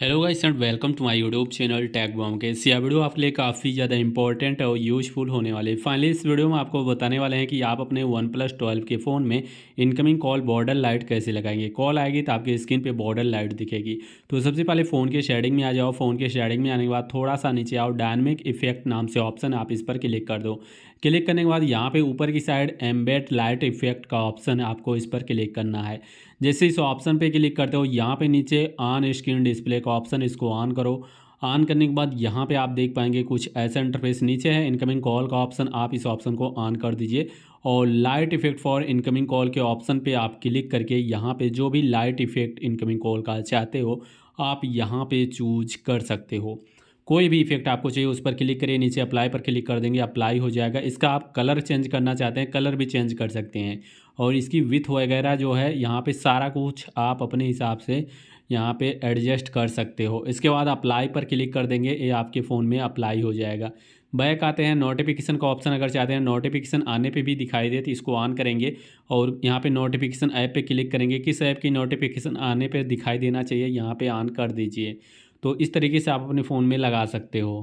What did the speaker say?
hello guys and welcome to my YouTube channel टैग बॉम के यह वीडियो आपके लिए काफ़ी ज़्यादा इंपॉर्टेंट और यूजफुल होने वाले फाइनली इस वीडियो में आपको बताने वाले हैं कि आप अपने वन प्लस ट्वेल्व के फ़ोन में इनकमिंग कॉल बॉर्डर लाइट कैसे लगाएंगे कॉल आएगी तो आपकी स्क्रीन पे बॉर्डर लाइट दिखेगी तो सबसे पहले फ़ोन के शेडिंग में आ जाओ फ़ोन के शेडिंग में आने के बाद थोड़ा सा नीचे आओ डायनमिक इफेक्ट नाम से ऑप्शन आप इस पर क्लिक कर दो क्लिक करने के बाद यहाँ पर ऊपर की साइड एम्बेट लाइट इफेक्ट का ऑप्शन आपको इस पर क्लिक करना है जैसे इस ऑप्शन पे क्लिक करते हो यहाँ पे नीचे ऑन स्क्रीन डिस्प्ले का ऑप्शन इसको ऑन करो ऑन करने के बाद यहाँ पे आप देख पाएंगे कुछ ऐसा इंटरफेस नीचे है इनकमिंग कॉल का ऑप्शन आप इस ऑप्शन को ऑन कर दीजिए और light effect for incoming call के ऑप्शन पे आप क्लिक करके यहाँ पे जो भी लाइट इफेक्ट इनकमिंग कॉल का चाहते हो आप यहाँ पे चूज कर सकते हो कोई भी इफेक्ट आपको चाहिए उस पर क्लिक करिए नीचे अप्लाई पर क्लिक कर देंगे अप्लाई हो जाएगा इसका आप कलर चेंज करना चाहते हैं कलर भी चेंज कर सकते हैं और इसकी विथ वगैरह जो है यहाँ पे सारा कुछ आप अपने हिसाब से यहाँ पे एडजस्ट कर सकते हो इसके बाद अप्लाई पर क्लिक कर देंगे ये आपके फ़ोन में अप्लाई हो जाएगा बैक आते हैं नोटिफिकेशन का ऑप्शन अगर चाहते हैं नोटिफिकेशन आने पे भी दिखाई दे तो इसको ऑन करेंगे और यहाँ पे नोटिफिकेशन ऐप पे क्लिक करेंगे किस ऐप की नोटिफिकेशन आने पे दिखाई देना चाहिए यहाँ पे ऑन कर दीजिए तो इस तरीके से आप अपने फ़ोन में लगा सकते हो